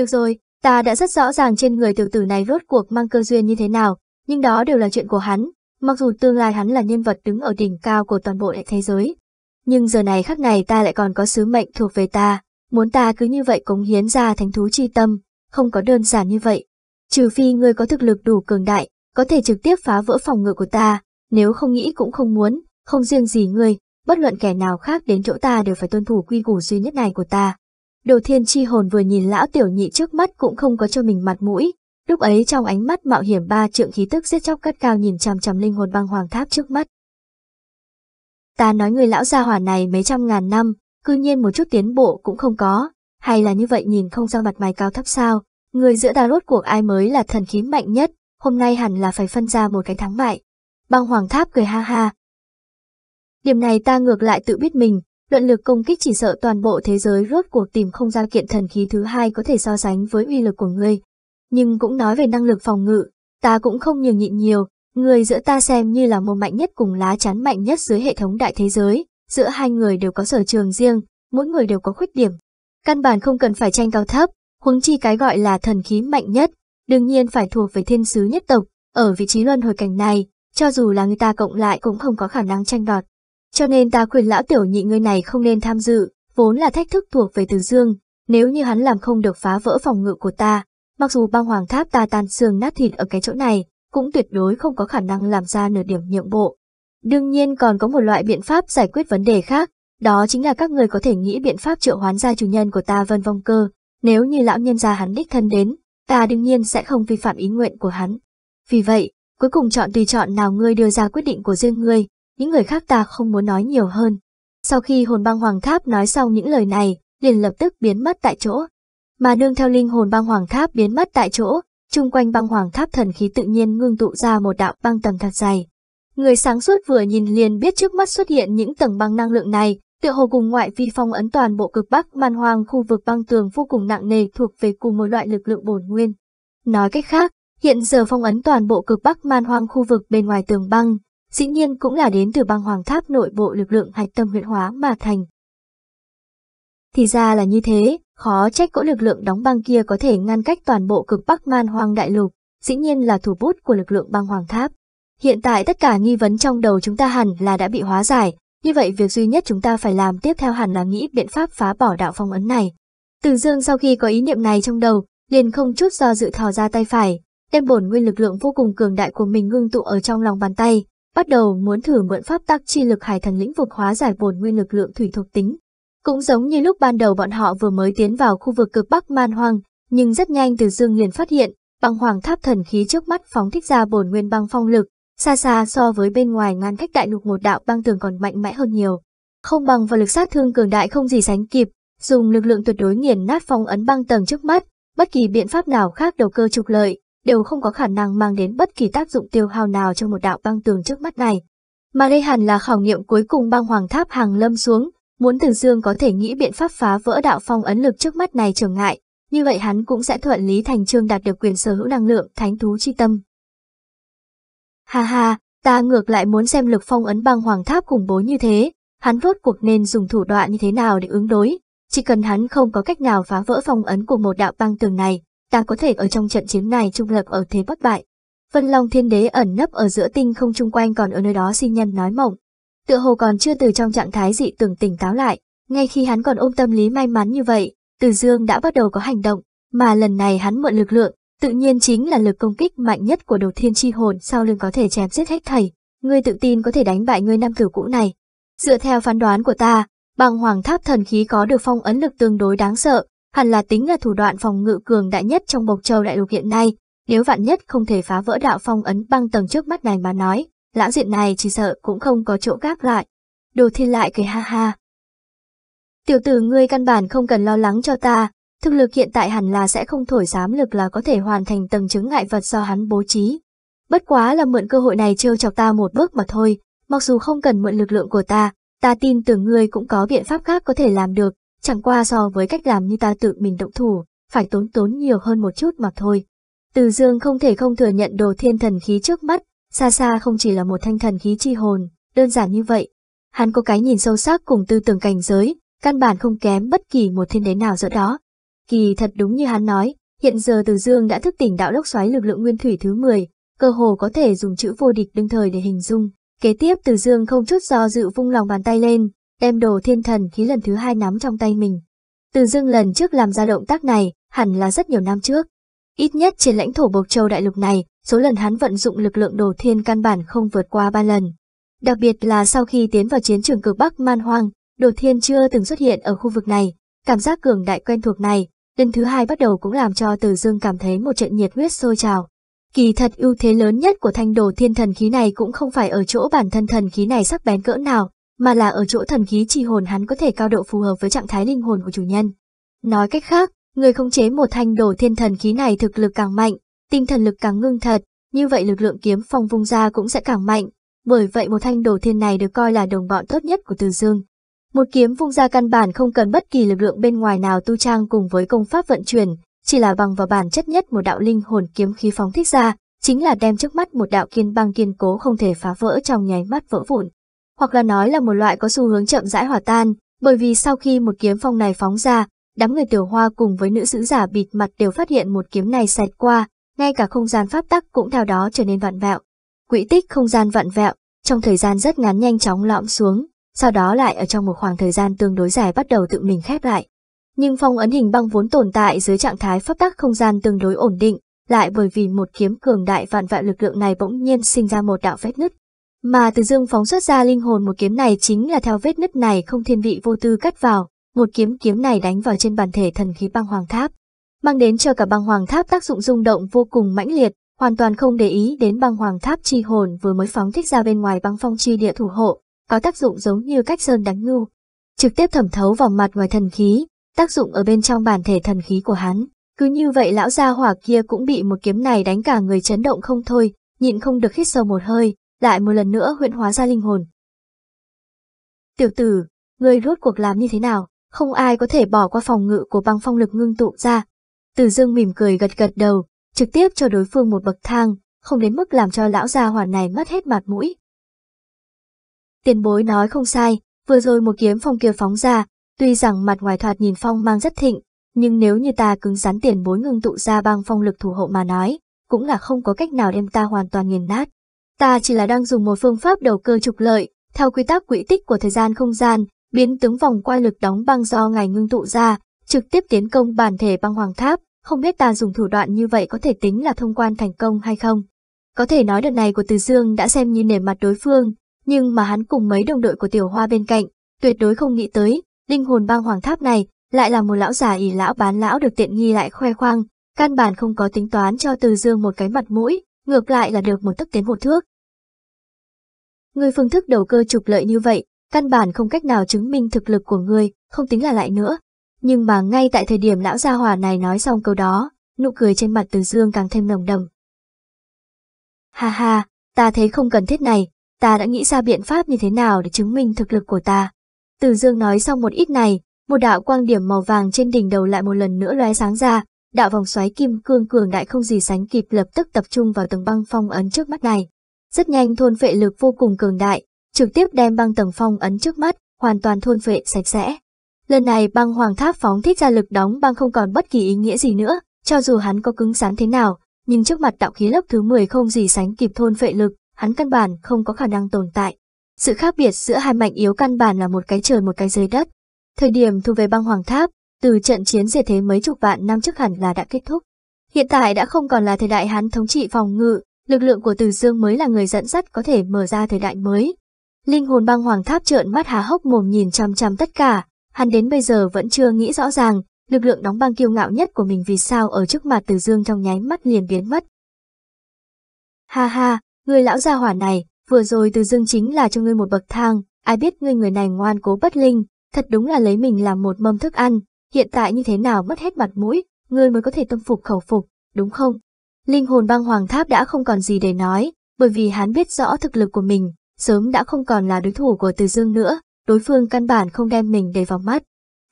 Được rồi, ta đã rất rõ ràng trên người tiểu tử này rốt cuộc mang cơ duyên như thế nào, nhưng đó đều là chuyện của hắn, mặc dù tương lai hắn là nhân vật đứng ở đỉnh cao của toàn bộ đại thế giới. Nhưng giờ này khắc này ta lại còn có sứ mệnh thuộc về ta, muốn ta cứ như vậy cống hiến ra thánh thú chi tâm, không có đơn giản như vậy. Trừ phi ngươi có thực lực đủ cường đại, có thể trực tiếp phá vỡ phòng ngự của ta, nếu không nghĩ cũng không muốn, không riêng gì ngươi, bất luận kẻ nào khác đến chỗ ta đều phải tuân thủ quy củ duy nhất này của ta. Đồ thiên chi hồn vừa nhìn lão tiểu nhị trước mắt cũng không có cho mình mặt mũi, lúc ấy trong ánh mắt mạo hiểm ba trượng khí tức giết chóc cất cao nhìn chằm chằm linh hồn băng hoàng tháp trước mắt. Ta nói người lão gia hỏa này mấy trăm ngàn năm, cư nhiên một chút tiến bộ cũng không có, hay là như vậy nhìn không ra mặt mày cao thấp sao, người giữa ta rốt cuộc ai mới là thần khí mạnh nhất, hôm nay hẳn là phải phân ra một cái thắng bại. Băng hoàng tháp cười ha ha. Điểm này ta ngược lại tự biết mình, luận lực công kích chỉ sợ toàn bộ thế giới rốt cuộc tìm không ra kiện thần khí thứ hai có thể so sánh với uy lực của ngươi. Nhưng cũng nói về năng lực phòng ngự, ta cũng không nhường nhịn nhiều, người giữa ta xem như là một mạnh nhất cùng lá chắn mạnh nhất dưới hệ thống đại thế giới, giữa hai người đều có sở trường riêng, mỗi người đều có khuyết điểm. Căn bản không cần phải tranh cao thấp, huống chi cái gọi là thần khí mạnh nhất, đương nhiên phải thuộc về thiên sứ nhất tộc, ở vị trí luân hồi cảnh này, cho dù là người ta cộng lại cũng không có khả năng tranh đoạt. Cho nên ta khuyên lão tiểu nhị ngươi này không nên tham dự, vốn là thách thức thuộc về Từ Dương, nếu như hắn làm không được phá vỡ phòng ngự của ta, mặc dù băng hoàng tháp ta tan xương nát thịt ở cái chỗ này, cũng tuyệt đối không có khả năng làm ra nửa điểm nhượng bộ. Đương nhiên còn có một loại biện pháp giải quyết vấn đề khác, đó chính là các người có thể nghĩ biện pháp triệu hoán gia chủ nhân của ta vân vong cơ, nếu như lão nhân gia hắn đích thân đến, ta đương nhiên sẽ không vi phạm ý nguyện của hắn. Vì vậy, cuối cùng chọn tùy chọn nào ngươi đưa ra quyết định của riêng ngươi, những người khác ta không muốn nói nhiều hơn. Sau khi hồn băng hoàng tháp nói xong những lời này, liền lập tức biến mất tại chỗ. Mà nương theo linh hồn băng hoàng tháp biến mất tại chỗ, chung quanh băng hoàng tháp thần khí tự nhiên ngưng tụ ra một đạo băng tầng thật dày. Người sáng suốt vừa nhìn liền biết trước mắt xuất hiện những tầng băng năng lượng này, tựa hồ cùng ngoại vi phong ấn toàn bộ cực bắc man hoang khu vực băng tường vô cùng nặng nề thuộc về cùng một loại lực lượng bổn nguyên. Nói cách khác, hiện giờ phong ấn toàn bộ cực bắc man hoang khu vực bên ngoài tường băng dĩ nhiên cũng là đến từ băng hoàng tháp nội bộ lực lượng hạch tâm huyện hóa mà thành. Thì ra là như thế, khó trách cỗ lực lượng đóng băng kia có thể ngăn cách toàn bộ cực bắc man hoang đại lục, dĩ nhiên là thủ bút của lực lượng băng hoàng tháp. Hiện tại tất cả nghi vấn trong đầu chúng ta hẳn là đã bị hóa giải, như vậy việc duy nhất chúng ta phải làm tiếp theo hẳn là nghĩ biện pháp phá bỏ đạo phong ấn này. Từ dương sau khi có ý niệm này trong đầu, liền không chút do dự thò ra tay phải, đem bổn nguyên lực lượng vô cùng cường đại của mình ngưng tụ ở trong lòng bàn tay, bắt đầu muốn thử mượn pháp tắc chi lực hải thần lĩnh vực hóa giải bổn nguyên lực lượng thủy thuộc tính. Cũng giống như lúc ban đầu bọn họ vừa mới tiến vào khu vực cực bắc man hoang, nhưng rất nhanh Từ Dương liền phát hiện, băng hoàng tháp thần khí trước mắt phóng thích ra bổn nguyên băng phong lực, xa xa so với bên ngoài ngăn cách đại lục một đạo băng tường còn mạnh mẽ hơn nhiều. Không bằng vào lực sát thương cường đại không gì sánh kịp, dùng lực lượng tuyệt đối nghiền nát phong ấn băng tầng trước mắt, bất kỳ biện pháp nào khác đầu cơ trục lợi, đều không có khả năng mang đến bất kỳ tác dụng tiêu hao nào cho một đạo băng tường trước mắt này. Mà đây hẳn là khảo nghiệm cuối cùng băng hoàng tháp hàng lâm xuống, muốn Từ Dương có thể nghĩ biện pháp phá vỡ đạo phong ấn lực trước mắt này trở ngại, như vậy hắn cũng sẽ thuận lý thành trương đạt được quyền sở hữu năng lượng thánh thú chi tâm. Ha ha, ta ngược lại muốn xem lực phong ấn băng hoàng tháp khủng bố như thế, hắn rốt cuộc nên dùng thủ đoạn như thế nào để ứng đối, chỉ cần hắn không có cách nào phá vỡ phong ấn của một đạo băng tường này, ta có thể ở trong trận chiến này trung lập ở thế bất bại. Vân Long Thiên Đế ẩn nấp ở giữa tinh không chung quanh còn ở nơi đó xin nhân nói mộng. Tựa hồ còn chưa từ trong trạng thái dị tưởng tỉnh táo lại, ngay khi hắn còn ôm tâm lý may mắn như vậy, Từ Dương đã bắt đầu có hành động, mà lần này hắn mượn lực lượng, tự nhiên chính là lực công kích mạnh nhất của đầu thiên chi hồn sau lưng có thể chém giết hết thầy. ngươi tự tin có thể đánh bại người nam tử cũ này. Dựa theo phán đoán của ta, bằng hoàng tháp thần khí có được phong ấn lực tương đối đáng sợ, hẳn là tính là thủ đoạn phòng ngự cường đại nhất trong Bộc Châu đại lục hiện nay, nếu vạn nhất không thể phá vỡ đạo phong ấn băng tầng trước mắt này mà nói, lão diện này chỉ sợ cũng không có chỗ gác lại. Đồ thi lại cười ha ha. Tiểu tử ngươi căn bản không cần lo lắng cho ta, thực lực hiện tại hẳn là sẽ không thổi dám lực là có thể hoàn thành tầng chứng ngại vật do hắn bố trí. Bất quá là mượn cơ hội này trêu chọc ta một bước mà thôi, mặc dù không cần mượn lực lượng của ta, ta tin tưởng ngươi cũng có biện pháp khác có thể làm được, Chẳng qua so với cách làm như ta tự mình động thủ, phải tốn tốn nhiều hơn một chút mà thôi. Từ dương không thể không thừa nhận đồ thiên thần khí trước mắt, xa xa không chỉ là một thanh thần khí chi hồn, đơn giản như vậy. Hắn có cái nhìn sâu sắc cùng tư tưởng cảnh giới, căn bản không kém bất kỳ một thiên đế nào giữa đó. Kỳ thật đúng như hắn nói, hiện giờ từ dương đã thức tỉnh đạo lốc xoáy lực lượng nguyên thủy thứ 10, cơ hồ có thể dùng chữ vô địch đương thời để hình dung. Kế tiếp từ dương không chút do dự vung lòng bàn tay lên, đem đồ thiên thần khí lần thứ hai nắm trong tay mình. Từ dưng lần trước làm ra động tác này, hẳn là rất nhiều năm trước. Ít nhất trên lãnh thổ Bộc Châu đại lục này, số lần hắn vận dụng lực lượng đồ thiên căn bản không vượt qua ba lần. Đặc biệt là sau khi tiến vào chiến trường cực Bắc Man Hoang, đồ thiên chưa từng xuất hiện ở khu vực này, cảm giác cường đại quen thuộc này, lần thứ hai bắt đầu cũng làm cho Từ Dương cảm thấy một trận nhiệt huyết sôi trào. Kỳ thật ưu thế lớn nhất của thanh đồ thiên thần khí này cũng không phải ở chỗ bản thân thần khí này sắc bén cỡ nào, mà là ở chỗ thần khí trì hồn hắn có thể cao độ phù hợp với trạng thái linh hồn của chủ nhân. Nói cách khác, người khống chế một thanh đồ thiên thần khí này thực lực càng mạnh, tinh thần lực càng ngưng thật, như vậy lực lượng kiếm phong vung ra cũng sẽ càng mạnh, bởi vậy một thanh đồ thiên này được coi là đồng bọn tốt nhất của Từ Dương. Một kiếm vung ra căn bản không cần bất kỳ lực lượng bên ngoài nào tu trang cùng với công pháp vận chuyển, chỉ là bằng vào bản chất nhất một đạo linh hồn kiếm khí phóng thích ra, chính là đem trước mắt một đạo kiên băng kiên cố không thể phá vỡ trong nháy mắt vỡ vụn hoặc là nói là một loại có xu hướng chậm rãi hỏa tan, bởi vì sau khi một kiếm phong này phóng ra, đám người tiểu hoa cùng với nữ sứ giả bịt mặt đều phát hiện một kiếm này sạch qua, ngay cả không gian pháp tắc cũng theo đó trở nên vặn vẹo. Quỹ tích không gian vặn vẹo, trong thời gian rất ngắn nhanh chóng lõm xuống, sau đó lại ở trong một khoảng thời gian tương đối dài bắt đầu tự mình khép lại. Nhưng phong ấn hình băng vốn tồn tại dưới trạng thái pháp tắc không gian tương đối ổn định, lại bởi vì một kiếm cường đại vạn vẹo lực lượng này bỗng nhiên sinh ra một đạo vết nứt, mà Từ Dương phóng xuất ra linh hồn một kiếm này chính là theo vết nứt này không thiên vị vô tư cắt vào, một kiếm kiếm này đánh vào trên bản thể thần khí băng hoàng tháp, mang đến cho cả băng hoàng tháp tác dụng rung động vô cùng mãnh liệt, hoàn toàn không để ý đến băng hoàng tháp chi hồn vừa mới phóng thích ra bên ngoài băng phong chi địa thủ hộ, có tác dụng giống như cách sơn đánh ngu trực tiếp thẩm thấu vào mặt ngoài thần khí, tác dụng ở bên trong bản thể thần khí của hắn. Cứ như vậy lão gia hỏa kia cũng bị một kiếm này đánh cả người chấn động không thôi, nhịn không được hít sâu một hơi, lại một lần nữa huyện hóa ra linh hồn. Tiểu tử, ngươi rốt cuộc làm như thế nào, không ai có thể bỏ qua phòng ngự của băng phong lực ngưng tụ ra. Từ dương mỉm cười gật gật đầu, trực tiếp cho đối phương một bậc thang, không đến mức làm cho lão gia hỏa này mất hết mặt mũi. Tiền bối nói không sai, vừa rồi một kiếm phong kia phóng ra, tuy rằng mặt ngoài thoạt nhìn phong mang rất thịnh, nhưng nếu như ta cứng rắn tiền bối ngưng tụ ra băng phong lực thủ hộ mà nói, cũng là không có cách nào đem ta hoàn toàn nghiền nát. Ta chỉ là đang dùng một phương pháp đầu cơ trục lợi, theo quy tắc quỹ tích của thời gian không gian, biến tướng vòng quay lực đóng băng do ngài ngưng tụ ra, trực tiếp tiến công bản thể băng hoàng tháp, không biết ta dùng thủ đoạn như vậy có thể tính là thông quan thành công hay không. Có thể nói đợt này của Từ Dương đã xem như nể mặt đối phương, nhưng mà hắn cùng mấy đồng đội của Tiểu Hoa bên cạnh, tuyệt đối không nghĩ tới, linh hồn băng hoàng tháp này lại là một lão già ỉ lão bán lão được tiện nghi lại khoe khoang, căn bản không có tính toán cho Từ Dương một cái mặt mũi, ngược lại là được một tấc tiến một thước, Người phương thức đầu cơ trục lợi như vậy, căn bản không cách nào chứng minh thực lực của người, không tính là lại nữa. Nhưng mà ngay tại thời điểm lão gia hòa này nói xong câu đó, nụ cười trên mặt Từ Dương càng thêm nồng đầm. Ha ha, ta thấy không cần thiết này, ta đã nghĩ ra biện pháp như thế nào để chứng minh thực lực của ta. Từ Dương nói xong một ít này, một đạo quang điểm màu vàng trên đỉnh đầu lại một lần nữa lóe sáng ra, đạo vòng xoáy kim cương cường đại không gì sánh kịp lập tức tập trung vào tầng băng phong ấn trước mắt này rất nhanh thôn phệ lực vô cùng cường đại, trực tiếp đem băng tầng phong ấn trước mắt, hoàn toàn thôn phệ sạch sẽ. Lần này băng hoàng tháp phóng thích ra lực đóng băng không còn bất kỳ ý nghĩa gì nữa, cho dù hắn có cứng rắn thế nào, nhưng trước mặt đạo khí lớp thứ 10 không gì sánh kịp thôn phệ lực, hắn căn bản không có khả năng tồn tại. Sự khác biệt giữa hai mạnh yếu căn bản là một cái trời một cái dưới đất. Thời điểm thu về băng hoàng tháp, từ trận chiến diệt thế mấy chục vạn năm trước hẳn là đã kết thúc. Hiện tại đã không còn là thời đại hắn thống trị phòng ngự, lực lượng của Từ Dương mới là người dẫn dắt có thể mở ra thời đại mới. Linh hồn băng hoàng tháp trợn mắt há hốc mồm nhìn chăm chăm tất cả, hắn đến bây giờ vẫn chưa nghĩ rõ ràng, lực lượng đóng băng kiêu ngạo nhất của mình vì sao ở trước mặt Từ Dương trong nháy mắt liền biến mất. Ha ha, người lão gia hỏa này, vừa rồi Từ Dương chính là cho ngươi một bậc thang, ai biết ngươi người này ngoan cố bất linh, thật đúng là lấy mình làm một mâm thức ăn, hiện tại như thế nào mất hết mặt mũi, ngươi mới có thể tâm phục khẩu phục, đúng không? Linh hồn băng hoàng tháp đã không còn gì để nói, bởi vì hắn biết rõ thực lực của mình, sớm đã không còn là đối thủ của Từ Dương nữa, đối phương căn bản không đem mình để vào mắt.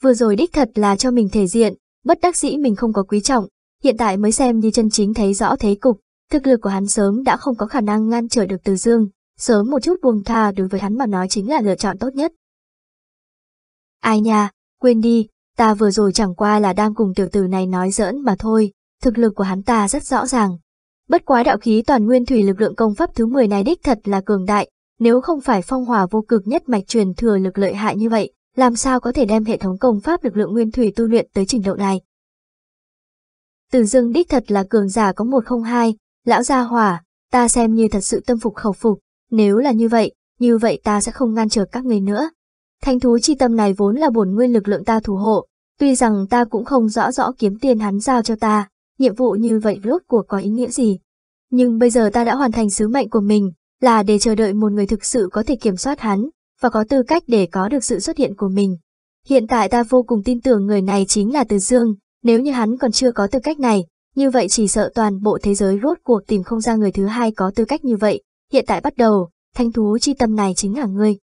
Vừa rồi đích thật là cho mình thể diện, bất đắc dĩ mình không có quý trọng, hiện tại mới xem như chân chính thấy rõ thế cục, thực lực của hắn sớm đã không có khả năng ngăn trở được Từ Dương, sớm một chút buông tha đối với hắn mà nói chính là lựa chọn tốt nhất. Ai nha, quên đi, ta vừa rồi chẳng qua là đang cùng tiểu tử này nói giỡn mà thôi, thực lực của hắn ta rất rõ ràng. Bất quá đạo khí toàn nguyên thủy lực lượng công pháp thứ 10 này đích thật là cường đại, nếu không phải phong hỏa vô cực nhất mạch truyền thừa lực lợi hại như vậy, làm sao có thể đem hệ thống công pháp lực lượng nguyên thủy tu luyện tới trình độ này. Từ dương đích thật là cường giả có 102, lão gia hỏa, ta xem như thật sự tâm phục khẩu phục, nếu là như vậy, như vậy ta sẽ không ngăn trở các người nữa. Thanh thú chi tâm này vốn là bổn nguyên lực lượng ta thủ hộ, tuy rằng ta cũng không rõ rõ kiếm tiền hắn giao cho ta, nhiệm vụ như vậy rốt cuộc có ý nghĩa gì. Nhưng bây giờ ta đã hoàn thành sứ mệnh của mình, là để chờ đợi một người thực sự có thể kiểm soát hắn, và có tư cách để có được sự xuất hiện của mình. Hiện tại ta vô cùng tin tưởng người này chính là Từ Dương, nếu như hắn còn chưa có tư cách này, như vậy chỉ sợ toàn bộ thế giới rốt cuộc tìm không ra người thứ hai có tư cách như vậy. Hiện tại bắt đầu, thanh thú chi tâm này chính là ngươi.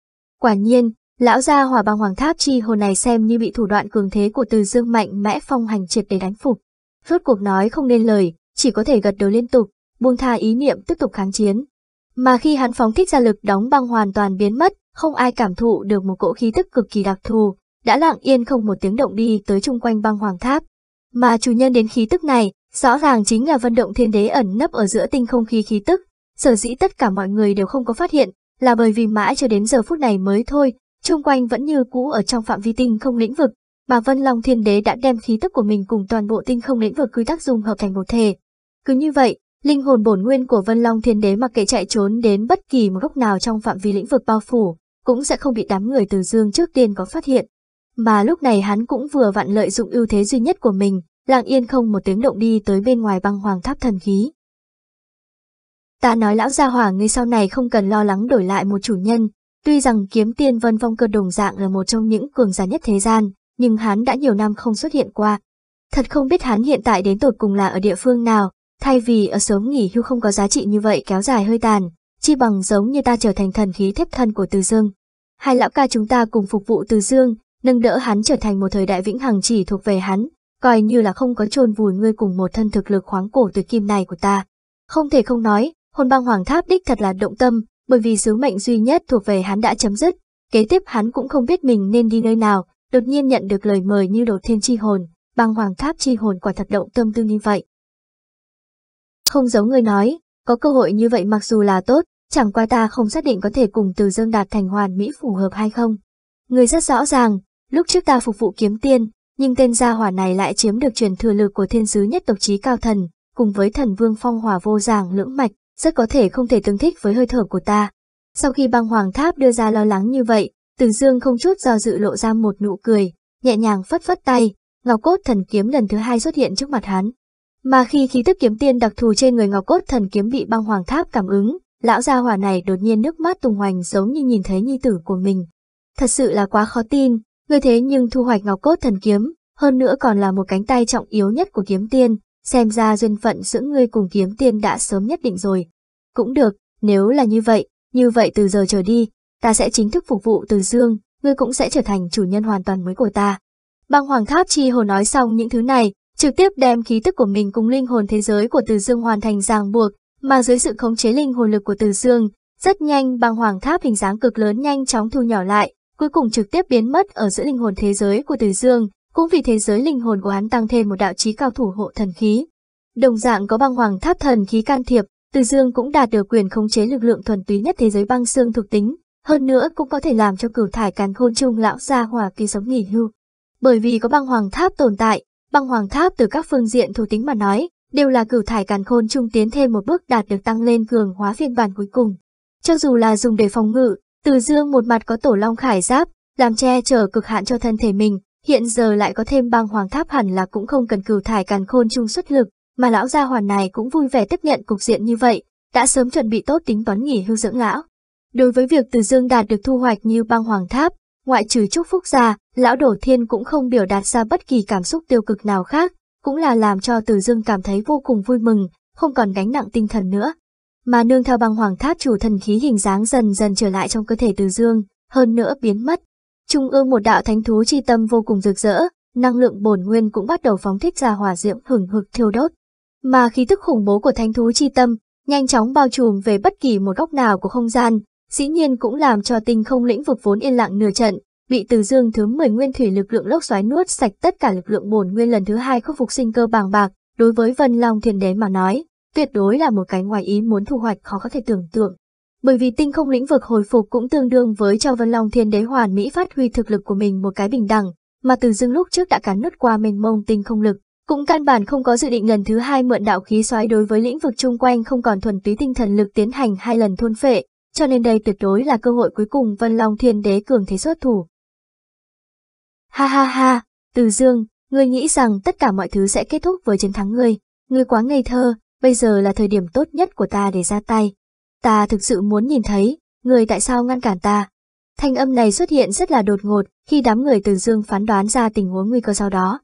Quả nhiên, lão gia hòa băng hoàng tháp chi hồn này xem như bị thủ đoạn cường thế của Từ Dương mạnh mẽ phong hành triệt để đánh phục. Rốt cuộc nói không nên lời, chỉ có thể gật đầu liên tục, buông tha ý niệm tiếp tục kháng chiến. Mà khi hắn phóng thích ra lực đóng băng hoàn toàn biến mất, không ai cảm thụ được một cỗ khí tức cực kỳ đặc thù, đã lặng yên không một tiếng động đi tới chung quanh băng hoàng tháp. Mà chủ nhân đến khí tức này, rõ ràng chính là vận động thiên đế ẩn nấp ở giữa tinh không khí khí tức, sở dĩ tất cả mọi người đều không có phát hiện, là bởi vì mãi cho đến giờ phút này mới thôi, chung quanh vẫn như cũ ở trong phạm vi tinh không lĩnh vực, mà Vân Long Thiên Đế đã đem khí tức của mình cùng toàn bộ tinh không lĩnh vực quy tắc dung hợp thành một thể. Cứ như vậy, linh hồn bổn nguyên của Vân Long Thiên Đế mặc kệ chạy trốn đến bất kỳ một góc nào trong phạm vi lĩnh vực bao phủ, cũng sẽ không bị đám người từ dương trước tiên có phát hiện. Mà lúc này hắn cũng vừa vặn lợi dụng ưu thế duy nhất của mình, lặng yên không một tiếng động đi tới bên ngoài băng hoàng tháp thần khí. Ta nói lão gia hỏa ngươi sau này không cần lo lắng đổi lại một chủ nhân, tuy rằng kiếm tiên vân phong cơ đồng dạng là một trong những cường giả nhất thế gian, nhưng hắn đã nhiều năm không xuất hiện qua. Thật không biết hắn hiện tại đến tột cùng là ở địa phương nào, thay vì ở sớm nghỉ hưu không có giá trị như vậy kéo dài hơi tàn, chi bằng giống như ta trở thành thần khí thép thân của Từ Dương. Hai lão ca chúng ta cùng phục vụ Từ Dương, nâng đỡ hắn trở thành một thời đại vĩnh hằng chỉ thuộc về hắn, coi như là không có chôn vùi ngươi cùng một thân thực lực khoáng cổ tuyệt kim này của ta. Không thể không nói, hồn băng hoàng tháp đích thật là động tâm, bởi vì sứ mệnh duy nhất thuộc về hắn đã chấm dứt, kế tiếp hắn cũng không biết mình nên đi nơi nào, đột nhiên nhận được lời mời như đổ thêm chi hồn, băng hoàng tháp chi hồn quả thật động tâm tư như vậy. Không giấu người nói, có cơ hội như vậy mặc dù là tốt, chẳng qua ta không xác định có thể cùng từ dương đạt thành hoàn mỹ phù hợp hay không. Người rất rõ ràng, lúc trước ta phục vụ kiếm tiên, nhưng tên gia hỏa này lại chiếm được truyền thừa lực của thiên sứ nhất tộc trí cao thần, cùng với thần vương phong hỏa vô giảng lưỡng mạch, rất có thể không thể tương thích với hơi thở của ta. Sau khi băng hoàng tháp đưa ra lo lắng như vậy, Từng Dương không chút do dự lộ ra một nụ cười, nhẹ nhàng phất phất tay, Ngọc Cốt Thần Kiếm lần thứ hai xuất hiện trước mặt hắn. Mà khi khí tức kiếm tiên đặc thù trên người Ngọc Cốt Thần Kiếm bị băng hoàng tháp cảm ứng, lão gia hỏa này đột nhiên nước mắt tùng hoành giống như nhìn thấy nhi tử của mình. Thật sự là quá khó tin, người thế nhưng thu hoạch Ngọc Cốt Thần Kiếm, hơn nữa còn là một cánh tay trọng yếu nhất của kiếm tiên, xem ra duyên phận giữa ngươi cùng kiếm tiên đã sớm nhất định rồi. Cũng được, nếu là như vậy, như vậy từ giờ trở đi, ta sẽ chính thức phục vụ từ dương, ngươi cũng sẽ trở thành chủ nhân hoàn toàn mới của ta. Băng Hoàng Tháp Chi Hồ nói xong những thứ này, trực tiếp đem khí tức của mình cùng linh hồn thế giới của Từ Dương hoàn thành ràng buộc, mà dưới sự khống chế linh hồn lực của Từ Dương, rất nhanh băng hoàng tháp hình dáng cực lớn nhanh chóng thu nhỏ lại, cuối cùng trực tiếp biến mất ở giữa linh hồn thế giới của Từ Dương, cũng vì thế giới linh hồn của hắn tăng thêm một đạo chí cao thủ hộ thần khí. Đồng dạng có băng hoàng tháp thần khí can thiệp, Từ Dương cũng đạt được quyền khống chế lực lượng thuần túy nhất thế giới băng xương thuộc tính, hơn nữa cũng có thể làm cho cửu thải càn khôn trung lão gia hòa kỳ sống nghỉ hưu. Bởi vì có băng hoàng tháp tồn tại, băng hoàng tháp từ các phương diện thủ tính mà nói, đều là cửu thải càn khôn trung tiến thêm một bước đạt được tăng lên cường hóa phiên bản cuối cùng. Cho dù là dùng để phòng ngự, từ dương một mặt có tổ long khải giáp, làm che chở cực hạn cho thân thể mình, hiện giờ lại có thêm băng hoàng tháp hẳn là cũng không cần cửu thải càn khôn chung xuất lực, mà lão gia hoàn này cũng vui vẻ tiếp nhận cục diện như vậy, đã sớm chuẩn bị tốt tính toán nghỉ hưu dưỡng lão. Đối với việc Từ Dương đạt được thu hoạch như băng hoàng tháp, ngoại trừ chúc phúc ra, lão đổ thiên cũng không biểu đạt ra bất kỳ cảm xúc tiêu cực nào khác, cũng là làm cho Từ Dương cảm thấy vô cùng vui mừng, không còn gánh nặng tinh thần nữa. Mà nương theo băng hoàng tháp chủ thần khí hình dáng dần dần trở lại trong cơ thể Từ Dương, hơn nữa biến mất. Trung ương một đạo thánh thú chi tâm vô cùng rực rỡ, năng lượng bổn nguyên cũng bắt đầu phóng thích ra hỏa diễm hừng hực thiêu đốt. Mà khí tức khủng bố của thánh thú chi tâm nhanh chóng bao trùm về bất kỳ một góc nào của không gian, dĩ nhiên cũng làm cho tinh không lĩnh vực vốn yên lặng nửa trận, bị từ dương thứ 10 nguyên thủy lực lượng lốc xoáy nuốt sạch tất cả lực lượng bổn nguyên lần thứ hai khôi phục sinh cơ bàng bạc, đối với Vân Long Thiên Đế mà nói, tuyệt đối là một cái ngoài ý muốn thu hoạch khó có thể tưởng tượng. Bởi vì tinh không lĩnh vực hồi phục cũng tương đương với cho Vân Long Thiên Đế hoàn mỹ phát huy thực lực của mình một cái bình đẳng, mà từ dương lúc trước đã cắn nứt qua mênh mông tinh không lực, cũng căn bản không có dự định lần thứ hai mượn đạo khí xoáy đối với lĩnh vực chung quanh không còn thuần túy tinh thần lực tiến hành hai lần thôn phệ, cho nên đây tuyệt đối là cơ hội cuối cùng Vân Long Thiên Đế cường thế xuất thủ. Ha ha ha, Từ Dương, ngươi nghĩ rằng tất cả mọi thứ sẽ kết thúc với chiến thắng ngươi, ngươi quá ngây thơ, bây giờ là thời điểm tốt nhất của ta để ra tay. Ta thực sự muốn nhìn thấy, ngươi tại sao ngăn cản ta. Thanh âm này xuất hiện rất là đột ngột khi đám người Từ Dương phán đoán ra tình huống nguy cơ sau đó.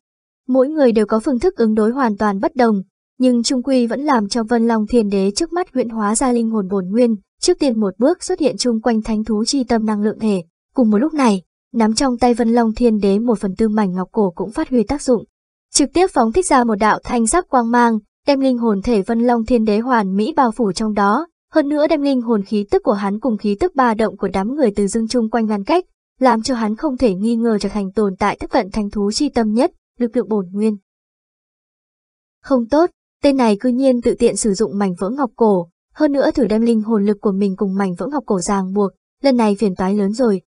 Mỗi người đều có phương thức ứng đối hoàn toàn bất đồng, nhưng Trung Quy vẫn làm cho Vân Long Thiên Đế trước mắt huyện hóa ra linh hồn bổn nguyên, Trước tiên một bước xuất hiện chung quanh thánh thú chi tâm năng lượng thể. Cùng một lúc này, nắm trong tay Vân Long Thiên Đế một phần tư mảnh ngọc cổ cũng phát huy tác dụng. Trực tiếp phóng thích ra một đạo thanh sắc quang mang, đem linh hồn thể Vân Long Thiên Đế hoàn mỹ bao phủ trong đó, hơn nữa đem linh hồn khí tức của hắn cùng khí tức ba động của đám người từ dương chung quanh ngăn cách, làm cho hắn không thể nghi ngờ trở thành tồn tại tiếp cận thánh thú chi tâm nhất, lực lượng bổn nguyên. Không tốt, tên này cư nhiên tự tiện sử dụng mảnh vỡ ngọc cổ, hơn nữa thử đem linh hồn lực của mình cùng mảnh vỡ ngọc cổ ràng buộc, lần này phiền toái lớn rồi.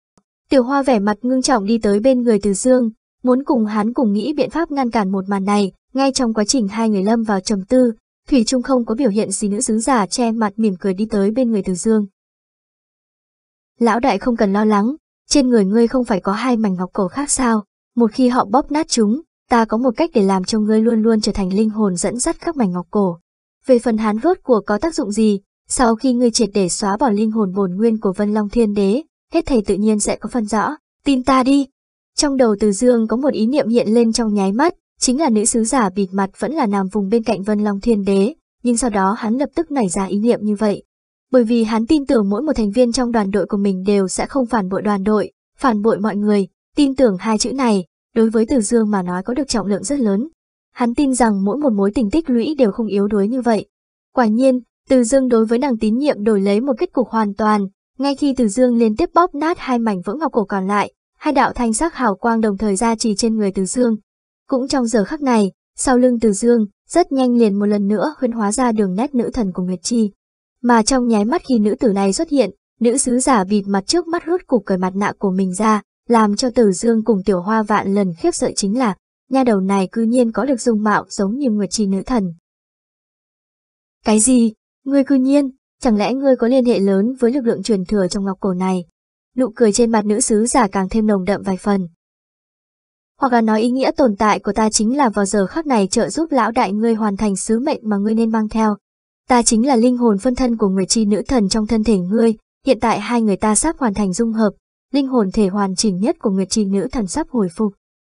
Tiểu Hoa vẻ mặt ngưng trọng đi tới bên người Từ Dương, muốn cùng hắn cùng nghĩ biện pháp ngăn cản một màn này, ngay trong quá trình hai người lâm vào trầm tư, Thủy Trung không có biểu hiện gì nữ sứ giả che mặt mỉm cười đi tới bên người Từ Dương. Lão đại không cần lo lắng, trên người ngươi không phải có hai mảnh ngọc cổ khác sao, một khi họ bóp nát chúng, ta có một cách để làm cho ngươi luôn luôn trở thành linh hồn dẫn dắt các mảnh ngọc cổ, về phần hán vớt của có tác dụng gì, sau khi ngươi triệt để xóa bỏ linh hồn bổn nguyên của Vân Long Thiên Đế, hết thầy tự nhiên sẽ có phần rõ, tin ta đi. Trong đầu Từ Dương có một ý niệm hiện lên trong nháy mắt, chính là nữ sứ giả bịt mặt vẫn là nằm vùng bên cạnh Vân Long Thiên Đế, nhưng sau đó hắn lập tức nảy ra ý niệm như vậy. Bởi vì hắn tin tưởng mỗi một thành viên trong đoàn đội của mình đều sẽ không phản bội đoàn đội, phản bội mọi người, tin tưởng hai chữ này, đối với Từ Dương mà nói có được trọng lượng rất lớn. Hắn tin rằng mỗi một mối tình tích lũy đều không yếu đuối như vậy. Quả nhiên, Từ Dương đối với nàng tín nhiệm đổi lấy một kết cục hoàn toàn, ngay khi Từ Dương liên tiếp bóp nát hai mảnh vỡ ngọc cổ còn lại, hai đạo thanh sắc hào quang đồng thời ra chỉ trên người Từ Dương. Cũng trong giờ khắc này, sau lưng Từ Dương, rất nhanh liền một lần nữa huyễn hóa ra đường nét nữ thần của Nguyệt Chi. Mà trong nháy mắt khi nữ tử này xuất hiện, nữ sứ giả bịt mặt trước mắt rút cục cởi mặt nạ của mình ra, làm cho Từ Dương cùng Tiểu Hoa Vạn lần khiếp sợ chính là nha đầu này cư nhiên có được dung mạo giống như Nguyệt Trì nữ thần. Cái gì? Ngươi cư nhiên, chẳng lẽ ngươi có liên hệ lớn với lực lượng truyền thừa trong ngọc cổ này? Nụ cười trên mặt nữ sứ giả càng thêm nồng đậm vài phần. Hoặc là nói ý nghĩa tồn tại của ta chính là vào giờ khắc này trợ giúp lão đại ngươi hoàn thành sứ mệnh mà ngươi nên mang theo. Ta chính là linh hồn phân thân của người chi nữ thần trong thân thể ngươi, hiện tại hai người ta sắp hoàn thành dung hợp, linh hồn thể hoàn chỉnh nhất của người Chi nữ thần sắp hồi phục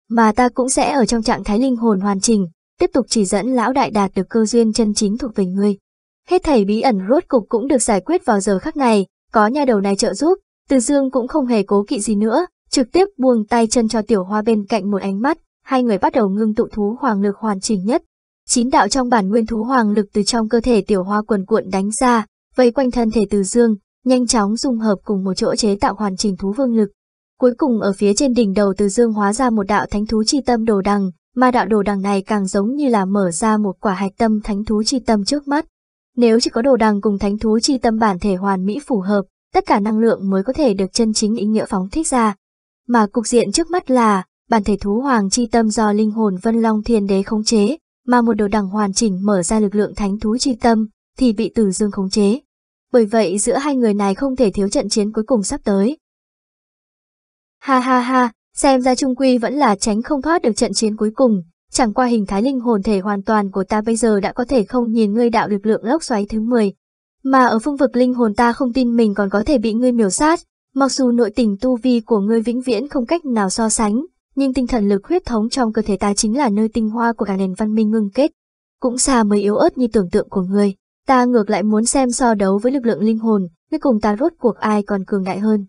mà ta cũng sẽ ở trong trạng thái linh hồn hoàn chỉnh, tiếp tục chỉ dẫn lão đại đạt được cơ duyên chân chính thuộc về ngươi. Hết thảy bí ẩn rốt cục cũng được giải quyết vào giờ khắc này, có nhà đầu này trợ giúp, Từ Dương cũng không hề cố kỵ gì nữa, trực tiếp buông tay chân cho tiểu hoa bên cạnh một ánh mắt, hai người bắt đầu ngưng tụ thú hoàng lực hoàn chỉnh nhất. Chín đạo trong bản nguyên thú hoàng lực từ trong cơ thể tiểu hoa quần cuộn đánh ra, vây quanh thân thể Từ Dương, nhanh chóng dung hợp cùng một chỗ chế tạo hoàn chỉnh thú vương lực, Cuối cùng ở phía trên đỉnh đầu từ dương hóa ra một đạo thánh thú chi tâm đồ đằng, mà đạo đồ đằng này càng giống như là mở ra một quả hạch tâm thánh thú chi tâm trước mắt. Nếu chỉ có đồ đằng cùng thánh thú chi tâm bản thể hoàn mỹ phù hợp, tất cả năng lượng mới có thể được chân chính ý nghĩa phóng thích ra. Mà cục diện trước mắt là, bản thể thú hoàng chi tâm do linh hồn Vân Long Thiên Đế khống chế, mà một đồ đằng hoàn chỉnh mở ra lực lượng thánh thú chi tâm, thì bị tử dương khống chế. Bởi vậy giữa hai người này không thể thiếu trận chiến cuối cùng sắp tới. Ha ha ha, xem ra Trung Quy vẫn là tránh không thoát được trận chiến cuối cùng, chẳng qua hình thái linh hồn thể hoàn toàn của ta bây giờ đã có thể không nhìn ngươi đạo được lượng lốc xoáy thứ 10. Mà ở phương vực linh hồn ta không tin mình còn có thể bị ngươi miểu sát, mặc dù nội tình tu vi của ngươi vĩnh viễn không cách nào so sánh, nhưng tinh thần lực huyết thống trong cơ thể ta chính là nơi tinh hoa của cả nền văn minh ngưng kết. Cũng xa mới yếu ớt như tưởng tượng của ngươi, ta ngược lại muốn xem so đấu với lực lượng linh hồn, cuối cùng ta rốt cuộc ai còn cường đại hơn.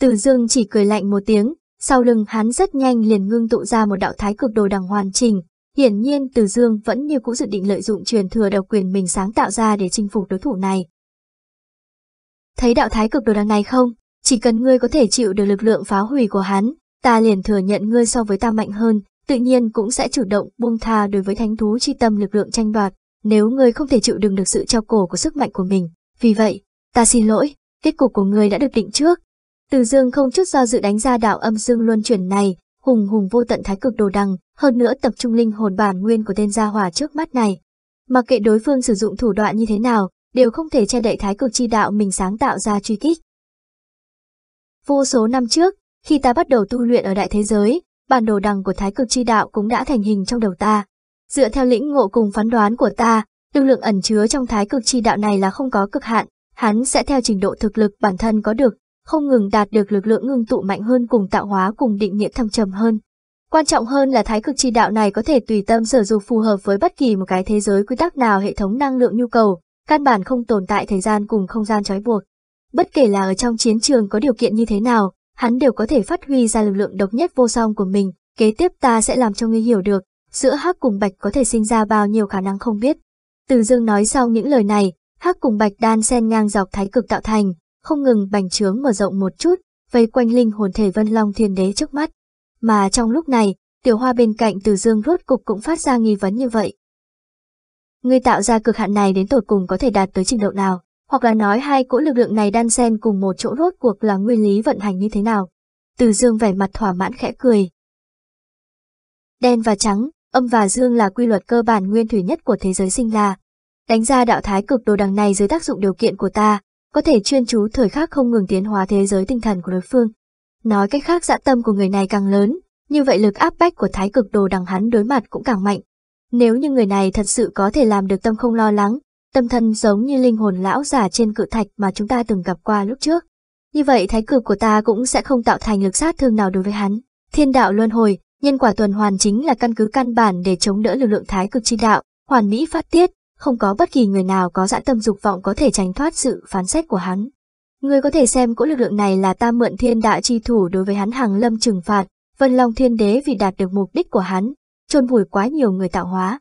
Từ dương chỉ cười lạnh một tiếng, sau lưng hắn rất nhanh liền ngưng tụ ra một đạo thái cực đồ đằng hoàn chỉnh. Hiển nhiên Từ Dương vẫn như cũ dự định lợi dụng truyền thừa độc quyền mình sáng tạo ra để chinh phục đối thủ này. Thấy đạo thái cực đồ đằng này không? Chỉ cần ngươi có thể chịu được lực lượng phá hủy của hắn, ta liền thừa nhận ngươi so với ta mạnh hơn, tự nhiên cũng sẽ chủ động buông tha đối với thánh thú chi tâm lực lượng tranh đoạt, nếu ngươi không thể chịu đựng được sự treo cổ của sức mạnh của mình. Vì vậy, ta xin lỗi, kết cục của ngươi đã được định trước, từ dương không chút do dự đánh ra đạo âm dương luân chuyển này, hùng hùng vô tận thái cực đồ đằng, hơn nữa tập trung linh hồn bản nguyên của tên gia hỏa trước mắt này. Mặc kệ đối phương sử dụng thủ đoạn như thế nào, đều không thể che đậy thái cực chi đạo mình sáng tạo ra truy kích. Vô số năm trước, khi ta bắt đầu tu luyện ở đại thế giới, bản đồ đằng của thái cực chi đạo cũng đã thành hình trong đầu ta. Dựa theo lĩnh ngộ cùng phán đoán của ta, lực lượng ẩn chứa trong thái cực chi đạo này là không có cực hạn, hắn sẽ theo trình độ thực lực bản thân có được không ngừng đạt được lực lượng ngưng tụ mạnh hơn cùng tạo hóa cùng định nghĩa thâm trầm hơn. Quan trọng hơn là thái cực chi đạo này có thể tùy tâm sở dụng phù hợp với bất kỳ một cái thế giới quy tắc nào hệ thống năng lượng nhu cầu, căn bản không tồn tại thời gian cùng không gian trói buộc. Bất kể là ở trong chiến trường có điều kiện như thế nào, hắn đều có thể phát huy ra lực lượng độc nhất vô song của mình, kế tiếp ta sẽ làm cho ngươi hiểu được, giữa hắc cùng bạch có thể sinh ra bao nhiêu khả năng không biết. Từ dương nói sau những lời này, hắc cùng bạch đan sen ngang dọc thái cực tạo thành, không ngừng bành trướng mở rộng một chút, vây quanh linh hồn thể Vân Long Thiên Đế trước mắt. Mà trong lúc này, tiểu hoa bên cạnh Từ Dương rốt cục cũng phát ra nghi vấn như vậy. Người tạo ra cực hạn này đến tột cùng có thể đạt tới trình độ nào, hoặc là nói hai cỗ lực lượng này đan xen cùng một chỗ rốt cuộc là nguyên lý vận hành như thế nào. Từ Dương vẻ mặt thỏa mãn khẽ cười. Đen và trắng, âm và dương là quy luật cơ bản nguyên thủy nhất của thế giới sinh la. Đánh ra đạo thái cực đồ đằng này dưới tác dụng điều kiện của ta, có thể chuyên chú thời khắc không ngừng tiến hóa thế giới tinh thần của đối phương. Nói cách khác dã dạ tâm của người này càng lớn, như vậy lực áp bách của thái cực đồ đằng hắn đối mặt cũng càng mạnh. Nếu như người này thật sự có thể làm được tâm không lo lắng, tâm thân giống như linh hồn lão giả trên cự thạch mà chúng ta từng gặp qua lúc trước. Như vậy thái cực của ta cũng sẽ không tạo thành lực sát thương nào đối với hắn. Thiên đạo luân hồi, nhân quả tuần hoàn chính là căn cứ căn bản để chống đỡ lực lượng thái cực chi đạo, hoàn mỹ phát tiết, không có bất kỳ người nào có dã tâm dục vọng có thể tránh thoát sự phán xét của hắn. Người có thể xem cỗ lực lượng này là ta mượn thiên đạo chi thủ đối với hắn hàng lâm trừng phạt, vân long thiên đế vì đạt được mục đích của hắn, chôn vùi quá nhiều người tạo hóa.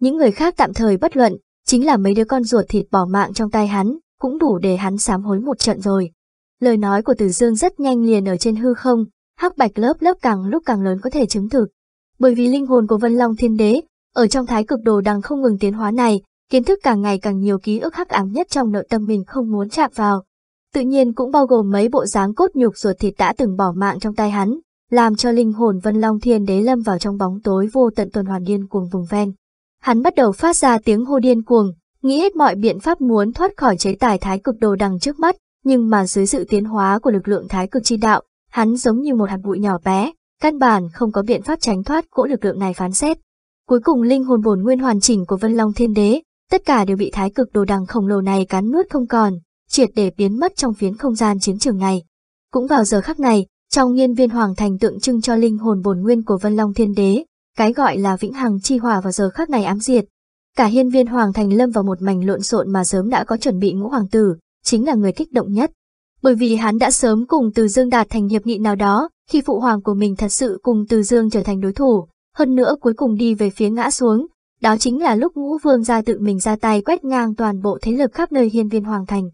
Những người khác tạm thời bất luận, chính là mấy đứa con ruột thịt bỏ mạng trong tay hắn, cũng đủ để hắn sám hối một trận rồi. Lời nói của Từ Dương rất nhanh liền ở trên hư không, hắc bạch lớp lớp càng lúc càng lớn có thể chứng thực. Bởi vì linh hồn của Vân Long Thiên Đế, ở trong thái cực đồ đang không ngừng tiến hóa này, Kiến thức càng ngày càng nhiều ký ức hắc ám nhất trong nội tâm mình không muốn chạm vào. Tự nhiên cũng bao gồm mấy bộ dáng cốt nhục ruột thịt đã từng bỏ mạng trong tay hắn, làm cho linh hồn Vân Long Thiên Đế lâm vào trong bóng tối vô tận tuần hoàn điên cuồng vùng ven. Hắn bắt đầu phát ra tiếng hô điên cuồng, nghĩ hết mọi biện pháp muốn thoát khỏi chế tài thái cực đồ đằng trước mắt, nhưng mà dưới sự tiến hóa của lực lượng thái cực chi đạo, hắn giống như một hạt bụi nhỏ bé, căn bản không có biện pháp tránh thoát cỗ lực lượng này phán xét. Cuối cùng linh hồn bổn nguyên hoàn chỉnh của Vân Long Thiên Đế, Tất cả đều bị thái cực đồ đằng khổng lồ này cắn nuốt không còn, triệt để biến mất trong phiến không gian chiến trường này. Cũng vào giờ khắc này, trong nghiên viên hoàng thành tượng trưng cho linh hồn bổn nguyên của Vân Long Thiên Đế, cái gọi là vĩnh hằng chi hòa vào giờ khắc này ám diệt. Cả hiên viên hoàng thành lâm vào một mảnh lộn xộn mà sớm đã có chuẩn bị ngũ hoàng tử, chính là người kích động nhất. Bởi vì hắn đã sớm cùng Từ Dương đạt thành hiệp nghị nào đó, khi phụ hoàng của mình thật sự cùng Từ Dương trở thành đối thủ, hơn nữa cuối cùng đi về phía ngã xuống, đó chính là lúc ngũ vương gia tự mình ra tay quét ngang toàn bộ thế lực khắp nơi hiên viên hoàng thành.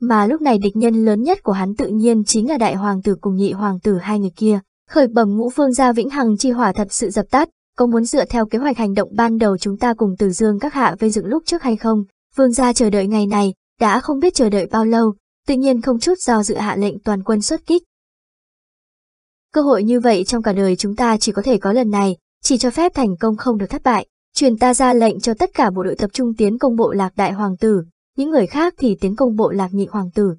Mà lúc này địch nhân lớn nhất của hắn tự nhiên chính là đại hoàng tử cùng nhị hoàng tử hai người kia. Khởi bẩm ngũ vương gia vĩnh hằng chi hỏa thật sự dập tắt, có muốn dựa theo kế hoạch hành động ban đầu chúng ta cùng Tử Dương các hạ vây dựng lúc trước hay không? Vương gia chờ đợi ngày này, đã không biết chờ đợi bao lâu, tự nhiên không chút do dự hạ lệnh toàn quân xuất kích. Cơ hội như vậy trong cả đời chúng ta chỉ có thể có lần này, chỉ cho phép thành công không được thất bại truyền ta ra lệnh cho tất cả bộ đội tập trung tiến công bộ lạc đại hoàng tử, những người khác thì tiến công bộ lạc nhị hoàng tử.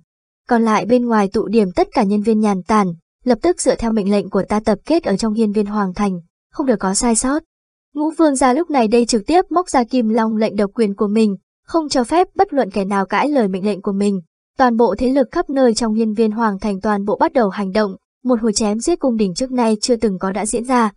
Còn lại bên ngoài tụ điểm tất cả nhân viên nhàn tản, lập tức dựa theo mệnh lệnh của ta tập kết ở trong hiên viên hoàng thành, không được có sai sót. Ngũ vương gia lúc này đây trực tiếp móc ra kim long lệnh độc quyền của mình, không cho phép bất luận kẻ nào cãi lời mệnh lệnh của mình. Toàn bộ thế lực khắp nơi trong hiên viên hoàng thành toàn bộ bắt đầu hành động, một hồi chém giết cung đình trước nay chưa từng có đã diễn ra.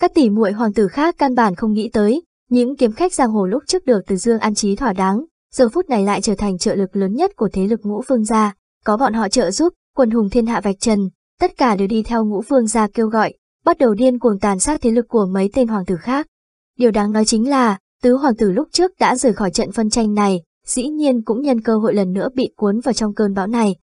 Các tỷ muội hoàng tử khác căn bản không nghĩ tới, những kiếm khách giang hồ lúc trước được từ Dương an trí thỏa đáng, giờ phút này lại trở thành trợ lực lớn nhất của thế lực ngũ phương gia, có bọn họ trợ giúp, quần hùng thiên hạ vạch trần, tất cả đều đi theo ngũ phương gia kêu gọi, bắt đầu điên cuồng tàn sát thế lực của mấy tên hoàng tử khác. Điều đáng nói chính là, tứ hoàng tử lúc trước đã rời khỏi trận phân tranh này, dĩ nhiên cũng nhân cơ hội lần nữa bị cuốn vào trong cơn bão này.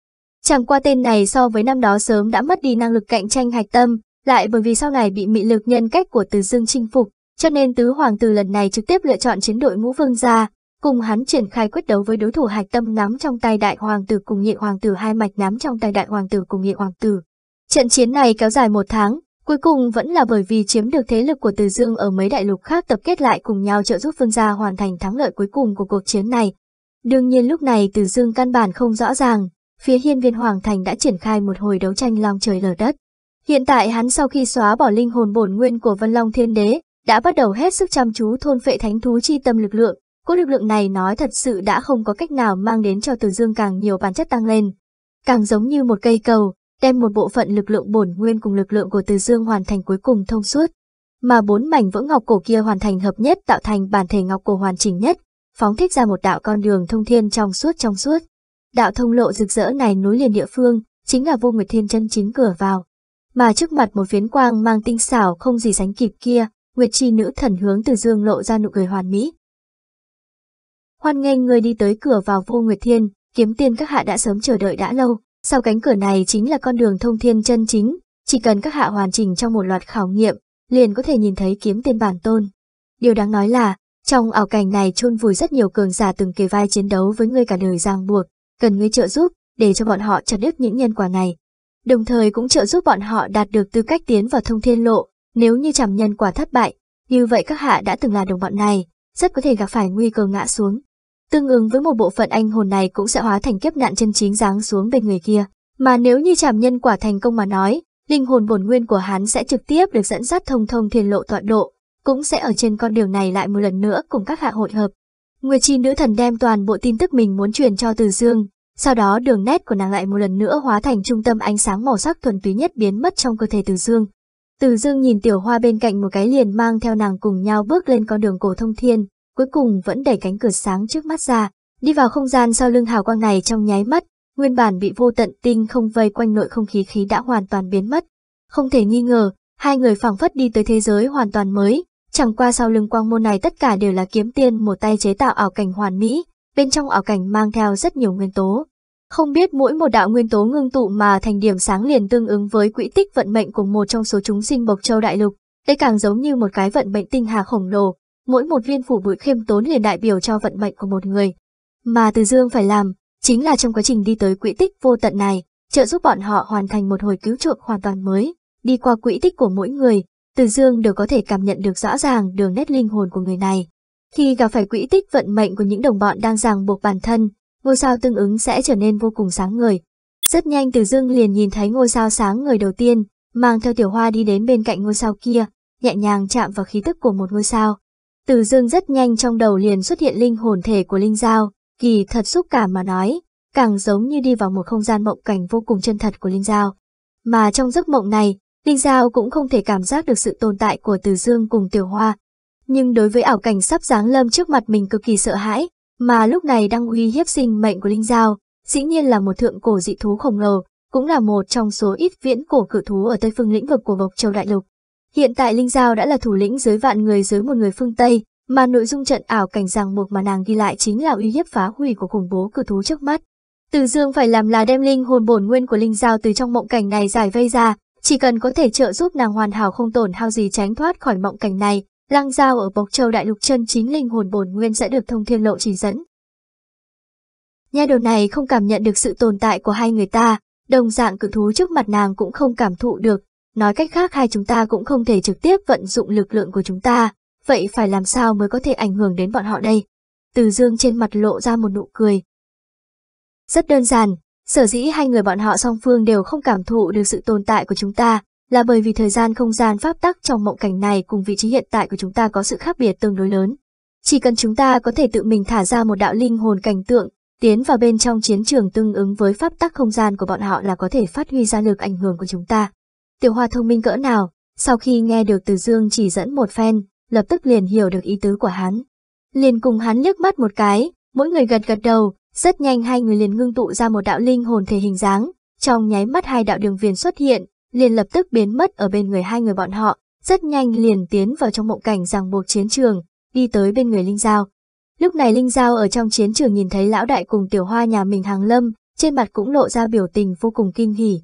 Chẳng qua tên này so với năm đó sớm đã mất đi năng lực cạnh tranh hạch tâm, lại bởi vì sau này bị mị lực nhân cách của Từ Dương chinh phục, cho nên tứ hoàng tử lần này trực tiếp lựa chọn chiến đội ngũ vương gia, cùng hắn triển khai quyết đấu với đối thủ hạch tâm nắm trong tay đại hoàng tử cùng nhị hoàng tử hai mạch nắm trong tay đại hoàng tử cùng nhị hoàng tử. Trận chiến này kéo dài một tháng, cuối cùng vẫn là bởi vì chiếm được thế lực của Từ Dương ở mấy đại lục khác tập kết lại cùng nhau trợ giúp vương gia hoàn thành thắng lợi cuối cùng của cuộc chiến này. Đương nhiên lúc này Từ Dương căn bản không rõ ràng, phía hiên viên Hoàng Thành đã triển khai một hồi đấu tranh long trời lở đất. Hiện tại hắn sau khi xóa bỏ linh hồn bổn nguyên của Vân Long Thiên Đế, đã bắt đầu hết sức chăm chú thôn phệ thánh thú chi tâm lực lượng. Cỗ lực lượng này nói thật sự đã không có cách nào mang đến cho Từ Dương càng nhiều bản chất tăng lên. Càng giống như một cây cầu, đem một bộ phận lực lượng bổn nguyên cùng lực lượng của Từ Dương hoàn thành cuối cùng thông suốt. Mà bốn mảnh vỡ ngọc cổ kia hoàn thành hợp nhất tạo thành bản thể ngọc cổ hoàn chỉnh nhất, phóng thích ra một đạo con đường thông thiên trong suốt trong suốt. Đạo thông lộ rực rỡ này nối liền địa phương, chính là vô nguyệt thiên chân chính cửa vào. Mà trước mặt một phiến quang mang tinh xảo không gì sánh kịp kia, Nguyệt Chi nữ thần hướng Từ Dương lộ ra nụ cười hoàn mỹ. Hoan nghênh người đi tới cửa vào vô Nguyệt Thiên, kiếm tiên các hạ đã sớm chờ đợi đã lâu. Sau cánh cửa này chính là con đường thông thiên chân chính, chỉ cần các hạ hoàn chỉnh trong một loạt khảo nghiệm, liền có thể nhìn thấy kiếm tiên bản tôn. Điều đáng nói là, trong ảo cảnh này chôn vùi rất nhiều cường giả từng kề vai chiến đấu với ngươi cả đời giang buộc, cần ngươi trợ giúp để cho bọn họ chặt đứt những nhân quả này, đồng thời cũng trợ giúp bọn họ đạt được tư cách tiến vào thông thiên lộ, nếu như chảm nhân quả thất bại, như vậy các hạ đã từng là đồng bọn này, rất có thể gặp phải nguy cơ ngã xuống. Tương ứng với một bộ phận anh hồn này cũng sẽ hóa thành kiếp nạn chân chính giáng xuống bên người kia. Mà nếu như chảm nhân quả thành công mà nói, linh hồn bổn nguyên của hắn sẽ trực tiếp được dẫn dắt thông thông thiên lộ tọa độ, cũng sẽ ở trên con đường này lại một lần nữa cùng các hạ hội hợp. Người chi nữ thần đem toàn bộ tin tức mình muốn truyền cho Từ Dương, sau đó đường nét của nàng lại một lần nữa hóa thành trung tâm ánh sáng màu sắc thuần túy nhất biến mất trong cơ thể Từ Dương. Từ dương nhìn tiểu hoa bên cạnh một cái liền mang theo nàng cùng nhau bước lên con đường cổ thông thiên, cuối cùng vẫn đẩy cánh cửa sáng trước mắt ra, đi vào không gian sau lưng hào quang này trong nháy mắt, nguyên bản bị vô tận tinh không vây quanh nội không khí khí đã hoàn toàn biến mất. Không thể nghi ngờ, hai người phẳng phất đi tới thế giới hoàn toàn mới, chẳng qua sau lưng quang môn này tất cả đều là kiếm tiên một tay chế tạo ảo cảnh hoàn mỹ, bên trong ảo cảnh mang theo rất nhiều nguyên tố, không biết mỗi một đạo nguyên tố ngưng tụ mà thành điểm sáng liền tương ứng với quỹ tích vận mệnh của một trong số chúng sinh bộc châu đại lục. Đây càng giống như một cái vận mệnh tinh hà khổng lồ, mỗi một viên phủ bụi khiêm tốn liền đại biểu cho vận mệnh của một người. Mà Từ Dương phải làm, chính là trong quá trình đi tới quỹ tích vô tận này, trợ giúp bọn họ hoàn thành một hồi cứu chuộng hoàn toàn mới, đi qua quỹ tích của mỗi người, Từ Dương đều có thể cảm nhận được rõ ràng đường nét linh hồn của người này. Khi gặp phải quỹ tích vận mệnh của những đồng bọn đang ràng buộc bản thân, ngôi sao tương ứng sẽ trở nên vô cùng sáng ngời. Rất nhanh Từ Dương liền nhìn thấy ngôi sao sáng ngời đầu tiên, mang theo tiểu hoa đi đến bên cạnh ngôi sao kia, nhẹ nhàng chạm vào khí tức của một ngôi sao. Từ Dương rất nhanh trong đầu liền xuất hiện linh hồn thể của Linh Giao, kỳ thật xúc cảm mà nói, càng giống như đi vào một không gian mộng cảnh vô cùng chân thật của Linh Giao. Mà trong giấc mộng này, Linh Giao cũng không thể cảm giác được sự tồn tại của Từ Dương cùng Tiểu Hoa. Nhưng đối với ảo cảnh sắp giáng lâm trước mặt mình cực kỳ sợ hãi, mà lúc này đang uy hiếp sinh mệnh của Linh Giao, dĩ nhiên là một thượng cổ dị thú khổng lồ, cũng là một trong số ít viễn cổ cử thú ở Tây phương lĩnh vực của Bộc Châu Đại Lục. Hiện tại Linh Giao đã là thủ lĩnh dưới vạn người dưới một người phương Tây, mà nội dung trận ảo cảnh ràng buộc mà nàng ghi lại chính là uy hiếp phá hủy của khủng bố cử thú trước mắt. Từ Dương phải làm là đem linh hồn bổn nguyên của Linh Giao từ trong mộng cảnh này giải vây ra, chỉ cần có thể trợ giúp nàng hoàn hảo không tổn hao gì tránh thoát khỏi mộng cảnh này, Lăng Giao ở Bộc Châu Đại Lục chân chính linh hồn bổn nguyên sẽ được thông thiên lộ chỉ dẫn. Nha đầu này không cảm nhận được sự tồn tại của hai người ta, đồng dạng cự thú trước mặt nàng cũng không cảm thụ được, nói cách khác hai chúng ta cũng không thể trực tiếp vận dụng lực lượng của chúng ta, vậy phải làm sao mới có thể ảnh hưởng đến bọn họ đây? Từ dương trên mặt lộ ra một nụ cười. Rất đơn giản, sở dĩ hai người bọn họ song phương đều không cảm thụ được sự tồn tại của chúng ta, là bởi vì thời gian không gian pháp tắc trong mộng cảnh này cùng vị trí hiện tại của chúng ta có sự khác biệt tương đối lớn. Chỉ cần chúng ta có thể tự mình thả ra một đạo linh hồn cảnh tượng, tiến vào bên trong chiến trường tương ứng với pháp tắc không gian của bọn họ là có thể phát huy ra lực ảnh hưởng của chúng ta. Tiểu Hoa thông minh cỡ nào, sau khi nghe được Từ Dương chỉ dẫn một phen, lập tức liền hiểu được ý tứ của hắn. Liền cùng hắn liếc mắt một cái, mỗi người gật gật đầu, rất nhanh hai người liền ngưng tụ ra một đạo linh hồn thể hình dáng, trong nháy mắt hai đạo đường viền xuất hiện, liền lập tức biến mất ở bên người hai người bọn họ, rất nhanh liền tiến vào trong mộng cảnh ràng buộc chiến trường, đi tới bên người Linh Giao. Lúc này Linh Giao ở trong chiến trường nhìn thấy lão đại cùng tiểu hoa nhà mình hàng lâm, trên mặt cũng lộ ra biểu tình vô cùng kinh hỉ.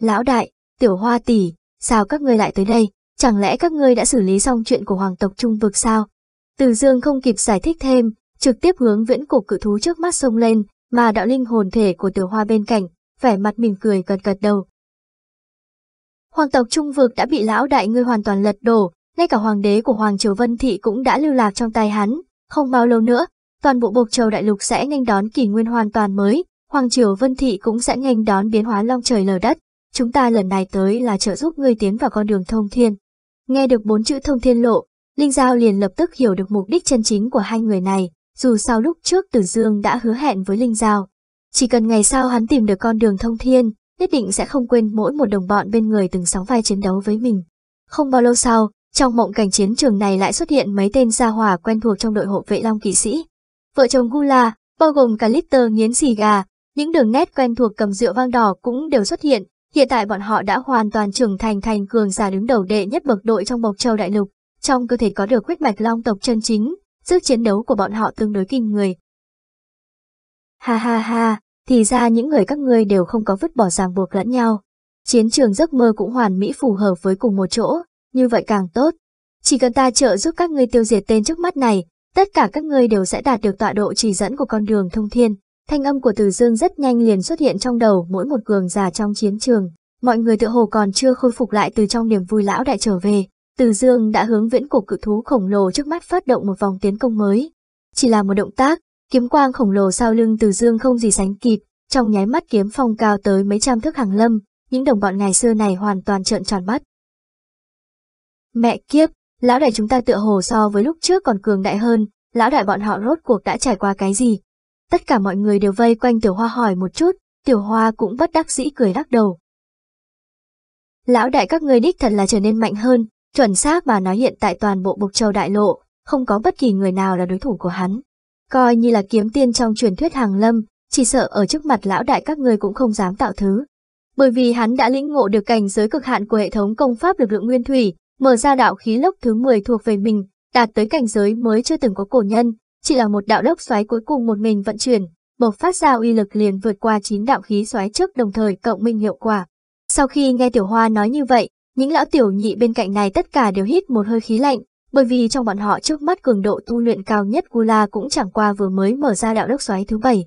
Lão đại, tiểu hoa tỷ, sao các ngươi lại tới đây, chẳng lẽ các ngươi đã xử lý xong chuyện của hoàng tộc trung vực sao? Từ dương không kịp giải thích thêm, trực tiếp hướng viễn cổ cự thú trước mắt sông lên, mà đạo linh hồn thể của tiểu hoa bên cạnh, vẻ mặt mỉm cười gật gật đầu, Hoàng tộc Trung Vực đã bị lão đại ngươi hoàn toàn lật đổ, ngay cả hoàng đế của Hoàng Triều Vân Thị cũng đã lưu lạc trong tay hắn. Không bao lâu nữa, toàn bộ bộc châu đại lục sẽ nghênh đón kỷ nguyên hoàn toàn mới, Hoàng Triều Vân Thị cũng sẽ nghênh đón biến hóa long trời lở đất. Chúng ta lần này tới là trợ giúp ngươi tiến vào con đường thông thiên. Nghe được bốn chữ thông thiên lộ, Linh Giao liền lập tức hiểu được mục đích chân chính của hai người này, dù sao lúc trước Tử Dương đã hứa hẹn với Linh Giao. Chỉ cần ngày sau hắn tìm được con đường thông thiên, nhất định sẽ không quên mỗi một đồng bọn bên người từng sóng vai chiến đấu với mình. Không bao lâu sau, trong mộng cảnh chiến trường này lại xuất hiện mấy tên gia hòa quen thuộc trong đội hộ vệ Long Kỵ Sĩ. Vợ chồng Gula, bao gồm cả Lister nghiến xì gà, những đường nét quen thuộc cầm rượu vang đỏ cũng đều xuất hiện, hiện tại bọn họ đã hoàn toàn trưởng thành thành cường giả đứng đầu đệ nhất bậc đội trong Mộc Châu Đại Lục, trong cơ thể có được huyết mạch long tộc chân chính, sức chiến đấu của bọn họ tương đối kinh người. Ha ha ha, thì ra những người các ngươi đều không có vứt bỏ ràng buộc lẫn nhau. Chiến trường giấc mơ cũng hoàn mỹ phù hợp với cùng một chỗ, như vậy càng tốt. Chỉ cần ta trợ giúp các ngươi tiêu diệt tên trước mắt này, tất cả các ngươi đều sẽ đạt được tọa độ chỉ dẫn của con đường thông thiên. Thanh âm của Từ Dương rất nhanh liền xuất hiện trong đầu mỗi một cường giả trong chiến trường. Mọi người tự hồ còn chưa khôi phục lại từ trong niềm vui lão đại trở về. Từ Dương đã hướng viễn cổ cự thú khổng lồ trước mắt phát động một vòng tiến công mới. Chỉ là một động tác, Kiếm quang khổng lồ sau lưng từ dương không gì sánh kịp, trong nháy mắt kiếm phong cao tới mấy trăm thước hàng lâm, những đồng bọn ngày xưa này hoàn toàn trợn tròn mắt. Mẹ kiếp, lão đại chúng ta tựa hồ so với lúc trước còn cường đại hơn, lão đại bọn họ rốt cuộc đã trải qua cái gì? Tất cả mọi người đều vây quanh tiểu hoa hỏi một chút, tiểu hoa cũng bất đắc dĩ cười lắc đầu. Lão đại các người đích thật là trở nên mạnh hơn, chuẩn xác mà nói hiện tại toàn bộ bục châu đại lộ, không có bất kỳ người nào là đối thủ của hắn coi như là kiếm tiên trong truyền thuyết hàng lâm, chỉ sợ ở trước mặt lão đại các người cũng không dám tạo thứ. Bởi vì hắn đã lĩnh ngộ được cảnh giới cực hạn của hệ thống công pháp lực lượng nguyên thủy, mở ra đạo khí lốc thứ 10 thuộc về mình, đạt tới cảnh giới mới chưa từng có cổ nhân, chỉ là một đạo lốc xoáy cuối cùng một mình vận chuyển, bộc phát ra uy lực liền vượt qua 9 đạo khí xoáy trước đồng thời cộng minh hiệu quả. Sau khi nghe Tiểu Hoa nói như vậy, những lão tiểu nhị bên cạnh này tất cả đều hít một hơi khí lạnh, bởi vì trong bọn họ trước mắt cường độ tu luyện cao nhất Gula cũng chẳng qua vừa mới mở ra đạo đốc xoáy thứ bảy,